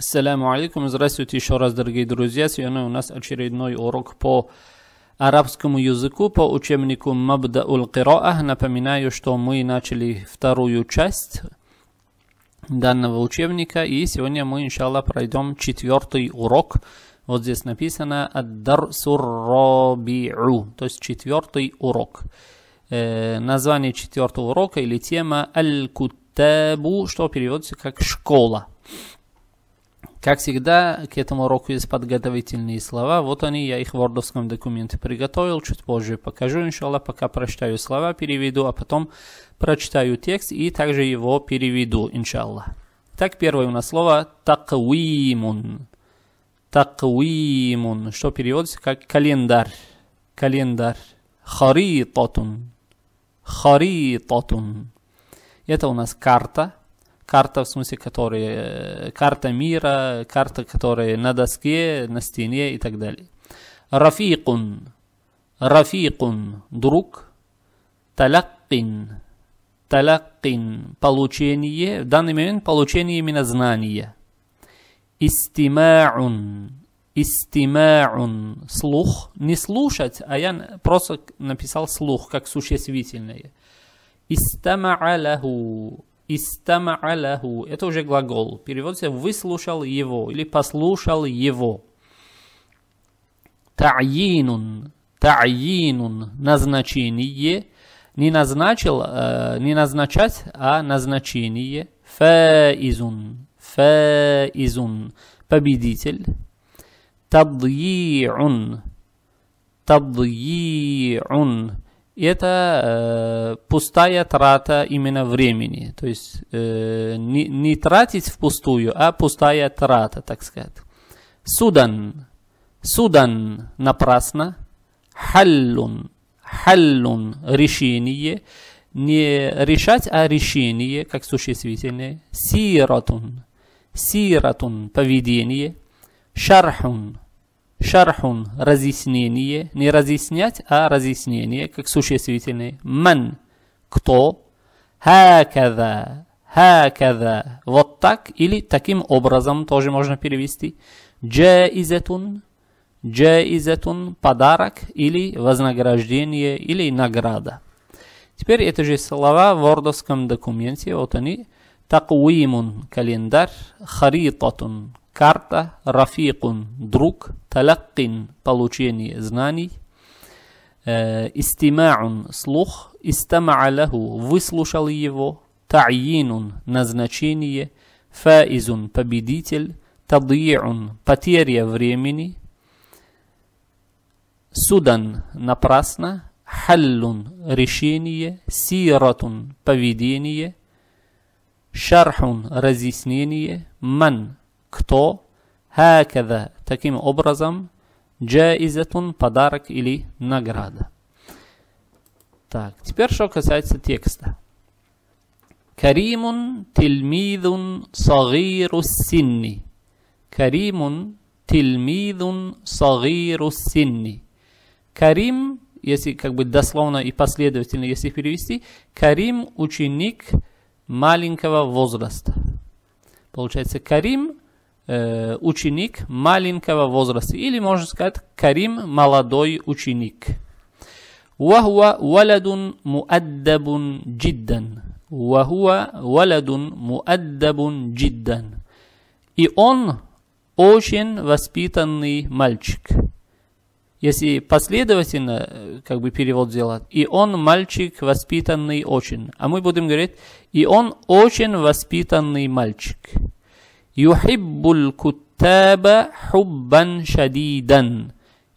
Ассаламу алейкум, здравствуйте еще раз, дорогие друзья. Сегодня у нас очередной урок по арабскому языку, по учебнику Мабда уль Кира'ах. Напоминаю, что мы начали вторую часть данного учебника, и сегодня мы, иншаллах, пройдем четвертый урок. Вот здесь написано «Аддар сурраби'у», то есть четвертый урок. Э, название четвертого урока или тема «Аль-Кутабу», что переводится как «школа». Как всегда, к этому уроку есть подготовительные слова. Вот они, я их в вордовском документе приготовил. Чуть позже покажу, иншаллах, пока прочитаю слова, переведу, а потом прочитаю текст и также его переведу, иншаллах. Так, первое у нас слово «таквимун». «Таквимун», что переводится как «календарь». «Календарь». «Харитатун». «Харитатун». Это у нас карта – карта, в смысле, которые, э, карта мира, карта, которая на доске, на стене и так далее. Рафикун, рафикун, друг, талаккин, талаккин, получение, в данный момент получение именно знания. Истимаун, истимаун, слух, не слушать, а я просто написал слух, как существительное. Истама'алаху, Истама'аляху. Это уже глагол. Переводится «выслушал его» или «послушал его». Та'инун. Та'инун. Назначение. Не назначил, э, не назначать, а назначение. Фаизун. Фаизун. Победитель. Тадйи'ун. Тадйи'ун это э, пустая трата именно времени. То есть э, не, не тратить впустую, а пустая трата, так сказать. Судан. Судан напрасно. Халлун. Халлун решение. Не решать, а решение, как существительное. Сиратун. Сиратун поведение. Шархун Шархун – разъяснение, не разъяснять, а разъяснение, как существительный. Ман – кто? Хакада – хакада – вот так или таким образом тоже можно перевести. Джаизатун – джаизатун – подарок или вознаграждение или награда. Теперь эти же слова в вордовском документе, вот они. Такуимун – календарь, харитатун – карта, рафикун – друг, талаккин – получение знаний, э, истимаун – слух, истамаа лаху – выслушал его, та'йинун – назначение, фаизун – победитель, тадиун – потеря времени, судан – напрасно, халлун – решение, сиратун – поведение, шархун – разъяснение, ман – кто, хакада, таким образом, джаизатун, подарок или награда. Так, теперь что касается текста. Каримун тильмидун сагиру синни. Каримун тильмидун сагиру синни. Карим, если как бы дословно и последовательно, если перевести, Карим ученик маленького возраста. Получается, Карим Э, ученик маленького возраста, или можно сказать Карим молодой ученик. وهو ولد مؤدب جدا وهو ولد مؤدب جدا и он очень воспитанный мальчик. Если последовательно э, как бы перевод сделать, и он мальчик воспитанный очень. А мы будем говорить, и он очень воспитанный мальчик. يحب الكتاب حبا شديدا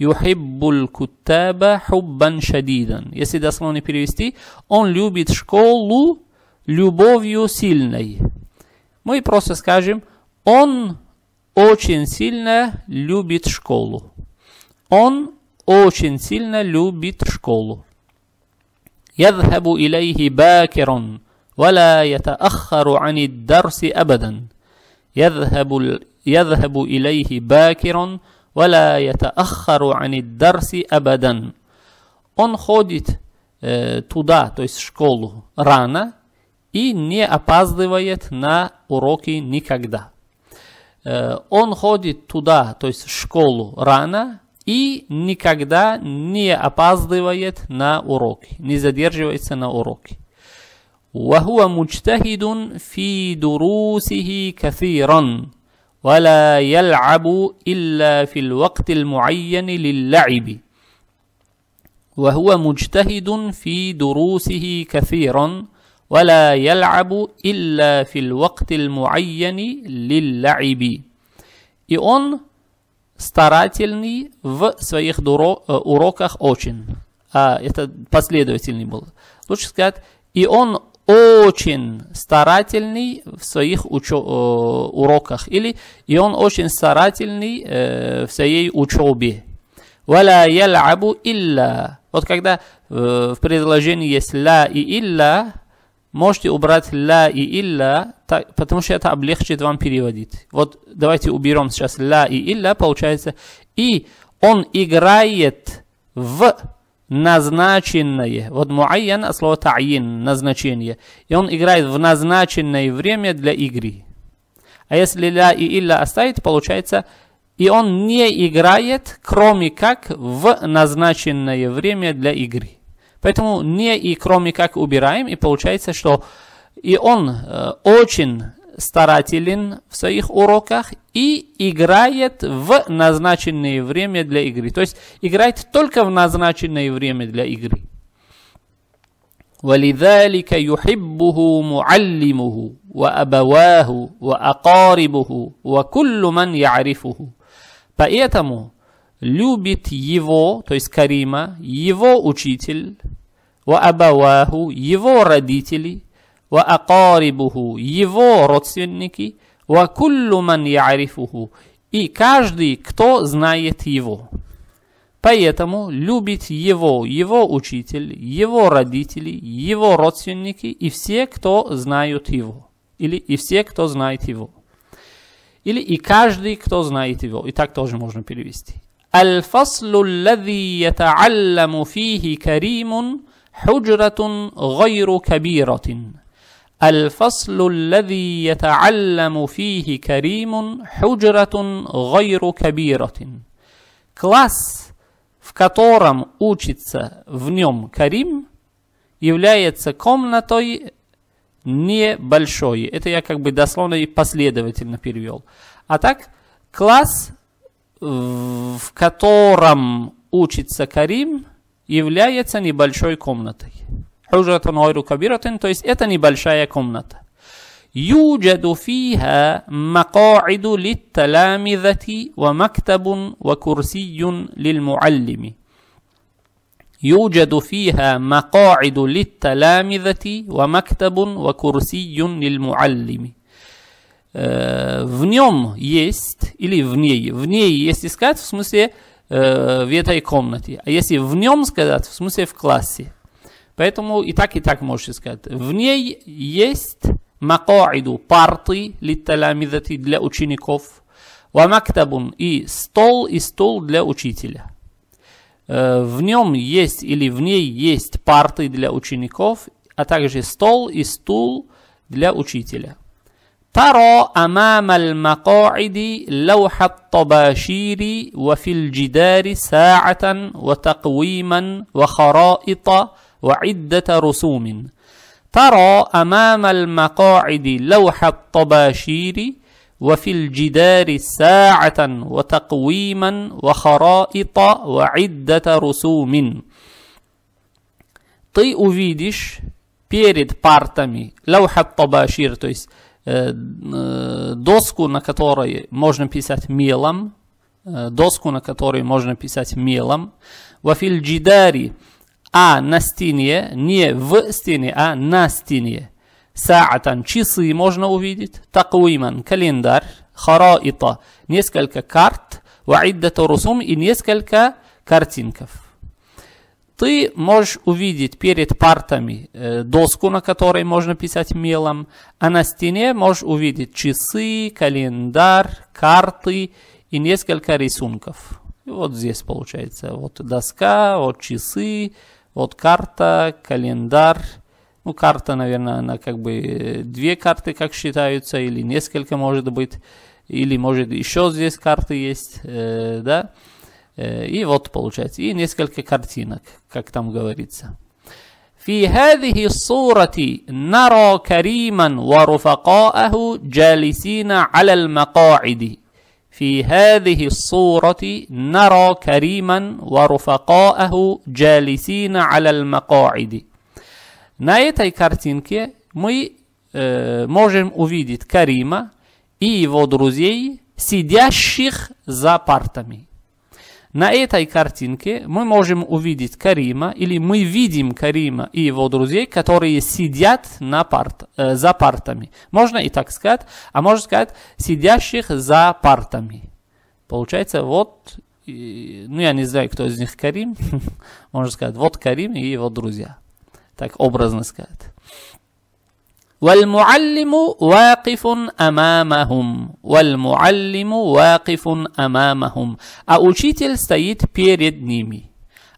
يحب الكتاب حبا شديدا если дословно перевести он любит школу любовью сильной мы просто скажем он очень сильно любит школу он очень сильно любит школу يذهب إليه باكر ولا يتأخر عن الدرس أبداً يذهب, يذهب إليه باكر ولا يتأخر عن الدرس أبدا Он ходит э, туда, то есть в школу, рано и не опаздывает на уроки никогда. Э, он ходит туда, то есть в школу, рано и никогда не опаздывает на уроки, не задерживается на уроки. وهو مجتهد في دروسه كثيرا ولا يلعب إلا في الوقت المعين للعب وهو مجتهد في دروسه كثيرا ولا يلعب إلا في الوقت المعين للعب И он старательный в своих э, уроках очень. А, это последовательный был. Лучше сказать, и он очень старательный в своих э, уроках, или и он очень старательный э, в своей учебе. Вала ял'абу илля. Вот когда э, в предложении есть ла и илля, можете убрать ла и илля, так, потому что это облегчит вам переводить. Вот давайте уберем сейчас ла и илля, получается, и он играет в назначенное. Вот муайян от слова та'ин, назначение. И он играет в назначенное время для игры. А если ля и илля оставить, получается, и он не играет, кроме как в назначенное время для игры. Поэтому не и кроме как убираем, и получается, что и он э, очень старателен в своих уроках и играет в назначенное время для игры. То есть играет только в назначенное время для игры. ولذلك يحبه معلمه وأبواه وأقاربه وكل من يعرفه Поэтому любит его, то есть Карима, его учитель, وأبواه, его родители – ва его родственники, ва куллю ман и каждый, кто знает его. Поэтому любит его, его учитель, его родители, его родственники и все, кто знают его. Или и все, кто знает его. Или и каждый, кто знает его. И так тоже можно перевести. الفصل الذي يتعلم فيه كريم حجرة غير كبيرة الفصل الذي يتعلم فيه كريم حجرة غير كبيرة Класс, в котором учится в нем Карим, является комнатой небольшой. Это я как бы дословно и последовательно перевел. А так, класс, в котором учится Карим, является небольшой комнатой. حجرة غير كبيرة to jest это небольшая комната يوجد فيها مقاعد للتلامذة ومكتب وكرسي للمعلم يوجد فيها مقاعد للتلامذة ومكتب وكرسي للمعلم в нем есть, или в ней, в ней есть искать, в смысле, в этой комнате. А если в нем сказать, в смысле в классе. Поэтому и так, и так можете сказать. В ней есть макоиду парты литталямидати для учеников, вамактабун и стол, и стол для учителя. В нем есть или в ней есть парты для учеников, а также стол и стул для учителя. ترى أمام макоиди лаухат табашири وفي саатан ватакуиман وتقويما وخرائط وعدة رسوم ترى أمام المقاعد لوح الطباشير وفي الجدار ساعة وتقويما وخرائط وعدة رسوم ты увидишь перед партами лаухат табашир, то есть э, доску, на которой можно писать мелом, э, доску, на которой можно писать мелом, вафиль джидари, а на стене, не в стене, а на стене. Саатан – часы можно увидеть, такуиман – календарь, хараита – несколько карт, ваиддату русум и несколько картинков. Ты можешь увидеть перед партами э, доску, на которой можно писать мелом, а на стене можешь увидеть часы, календарь, карты и несколько рисунков. вот здесь получается вот доска, вот часы, вот карта, календарь. Ну, карта, наверное, она как бы э, две карты, как считаются, или несколько, может быть. Или, может, еще здесь карты есть, э, да. Э, и вот, получается, и несколько картинок, как там говорится. في هذه الصورة نرى كريما ورفقاءه جالسين على المقاعد في هذه الصورة نرى كريما ورفقاءه جالسين على المقاعد. Na tej kartince my e, możemy uwidzieć Karima i jego друзей, сидящих за партами. На этой картинке мы можем увидеть Карима, или мы видим Карима и его друзей, которые сидят на парт, э, за партами. Можно и так сказать, а можно сказать, сидящих за партами. Получается, вот, и, ну я не знаю, кто из них Карим, можно сказать, вот Карим и его друзья. Так образно сказать. والمعلم واقف امامهم والمعلم واقف امامهم а учитель стоит перед ними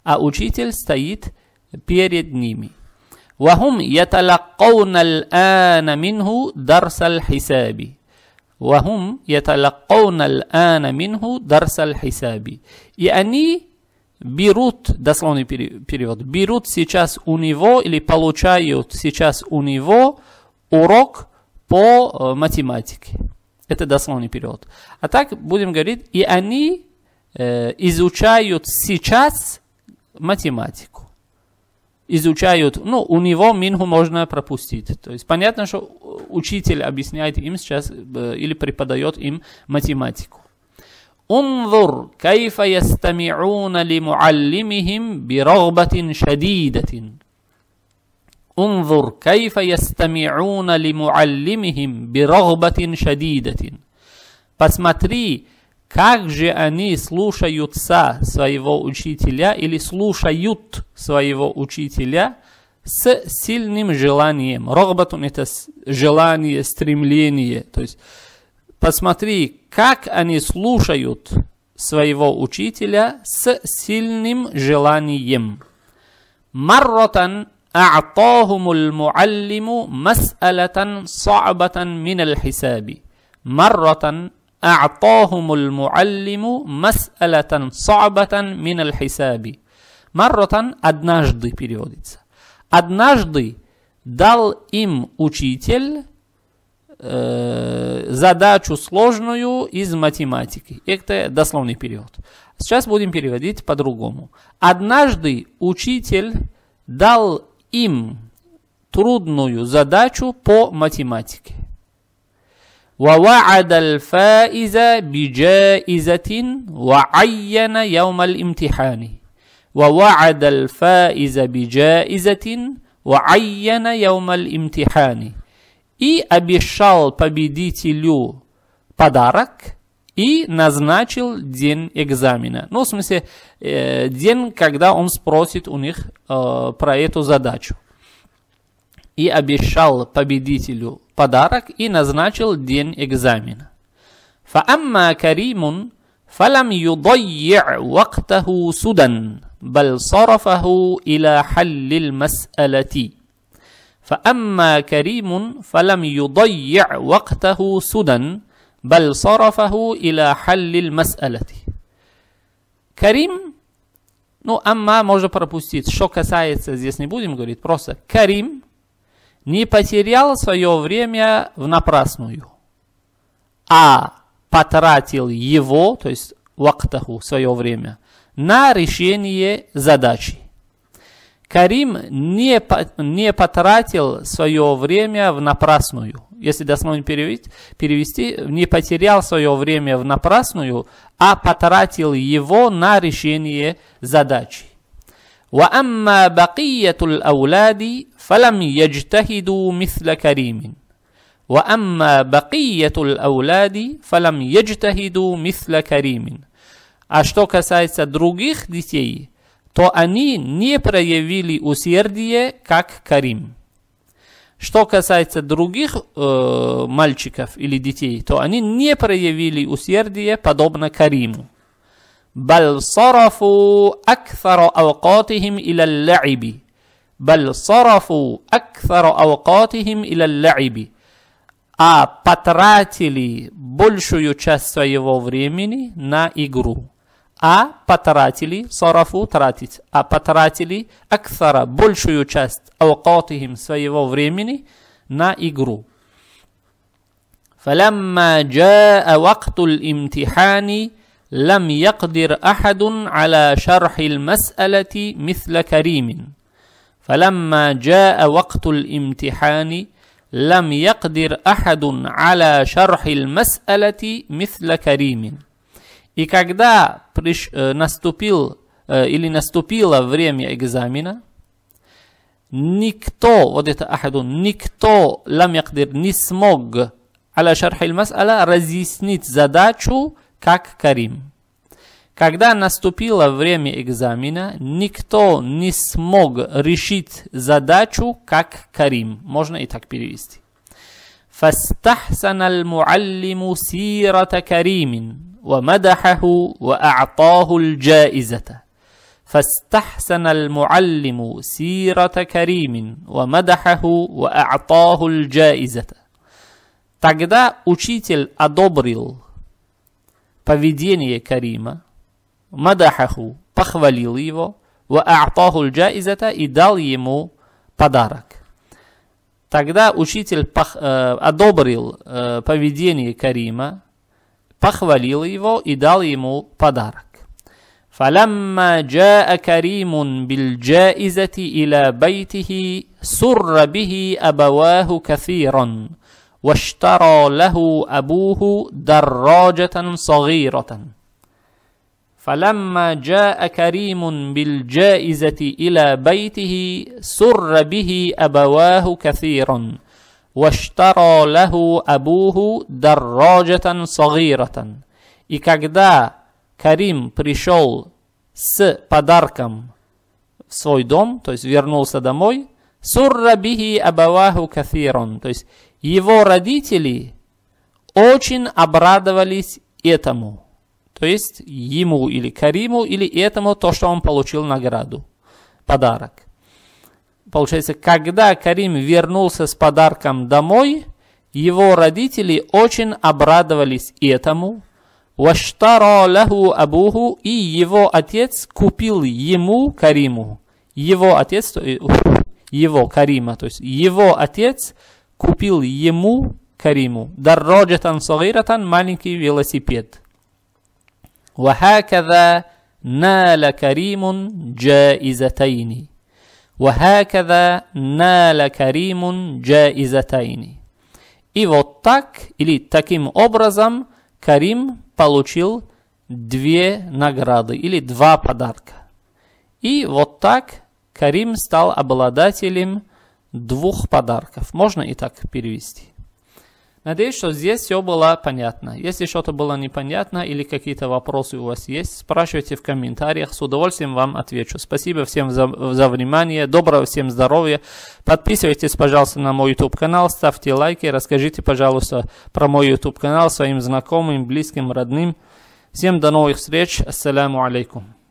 а учитель стоит перед ними وهم يتلقون الآن منه درس الحساب وهم يتلقون الآن منه درس الحساب и они берут, дословный перевод, берут сейчас у него или получают сейчас у него урок по э, математике. Это дословный перевод. А так будем говорить, и они э, изучают сейчас математику. Изучают, ну, у него минху можно пропустить. То есть понятно, что учитель объясняет им сейчас э, или преподает им математику. انظر كيف يستمعون لمعلمهم برغبة شديدة انظر كيف يستمعون لمعلمهم برغبة شديدة Посмотри, как же они слушаются своего учителя или слушают своего учителя с сильным желанием. Рогбатун – это желание, стремление. То есть посмотри, как они слушают своего учителя с сильным желанием. Марротан أعطاهم المعلم مسألة صعبة من الحساب مرة أعطاهم المعلم مسألة صعبة من الحساب مرة однажды переводится. Однажды дал им учитель э, задачу сложную из математики. Это дословный перевод. Сейчас будем переводить по-другому. Однажды учитель дал им трудную задачу по математике. ووعد الفائز بجائزة وعين يوم الامتحان ووعد الفائز بجائزة وعين يوم الامتحان и обещал победителю подарок и назначил день экзамена. Ну, в смысле, э, день, когда он спросит у них э, про эту задачу. И обещал победителю подарок и назначил день экзамена. فأما كريم فلم يضيع وقته سدى بل صرفه إلى حل المسألة فأما كريم فلم يضيع وقته سدى بل صرفه إلى حل المسألة Карим, ну, амма можно пропустить. Что касается, здесь не будем говорить, просто Карим не потерял свое время в напрасную, а потратил его, то есть вактаху, свое время, на решение задачи. Карим не, не потратил свое время в напрасную если дословно перевести, перевести, не потерял свое время в напрасную, а потратил его на решение задачи. وأما بقية الأولاد فلم يجتهدوا مثل كريم وأما بقية الأولاد فلم يجتهدوا مثل كريم А что касается других детей, то они не проявили усердие, как Карим. Что касается других э, мальчиков или детей, то они не проявили усердие, подобно Кариму. بل صرفوا أكثر أوقاتهم إلى اللعب بل صرفوا أكثر أوقاتهم إلى اللعب а потратили большую часть своего времени на игру. а потратили, сарафу тратить, а потратили أكثر большую часть أوقاتهم своего времени на игру. فلما جاء وقت الامتحان لم يقدر أحد على شرح المسألة مثل كريم فلما جاء وقت الامتحان لم يقدر أحد على شرح المسألة مثل كريم И когда приш, э, наступил э, или наступило время экзамена, никто, вот это ахаду, никто лам не смог аля шархиль мас'аля разъяснить задачу, как Карим. Когда наступило время экзамена, никто не смог решить задачу, как Карим. Можно и так перевести. فاستحسن المعلم سيرة كريم ومدحه وأعطاه الجائزة فاستحسن المعلم سيرة كريم ومدحه وأعطاه الجائزة Тогда учитель одобрил поведение Карима, мадахаху, похвалил его, وأعطاه الجائزة и дал ему подарок. Тогда учитель пох... одобрил поведение Карима, похвалил его и дал ему подарок. فلما جاء كريم بالجائزة إلى بيته سر به أبواه كثيرا واشترى له أبوه دراجة صغيرة فلما جاء كريم بالجائزة إلى بيته سر به أبواه كثيرا وَاشْتَرَى لَهُ أَبُوهُ دَرَّاجَةً صَغِيرَةً И когда Карим пришел с подарком в свой дом, то есть вернулся домой, «Сурра бихи абаваху кафирон», то есть его родители очень обрадовались этому, то есть ему или Кариму, или этому, то, что он получил награду, подарок получается, когда Карим вернулся с подарком домой, его родители очень обрадовались этому. Ваштаро лаху абуху, и его отец купил ему Кариму. Его отец, его Карима, то есть его отец купил ему Кариму. Дарроджатан сагиратан, маленький велосипед. Вахакада наля Каримун джаизатайни. وهكذا نال كريم جائزتين. И вот так или таким образом Карим получил две награды или два подарка. И вот так Карим стал обладателем двух подарков. Можно и так перевести. Надеюсь, что здесь все было понятно. Если что-то было непонятно или какие-то вопросы у вас есть, спрашивайте в комментариях, с удовольствием вам отвечу. Спасибо всем за, за внимание, доброго всем здоровья. Подписывайтесь, пожалуйста, на мой YouTube канал, ставьте лайки, расскажите, пожалуйста, про мой YouTube канал своим знакомым, близким, родным. Всем до новых встреч, ассаляму алейкум.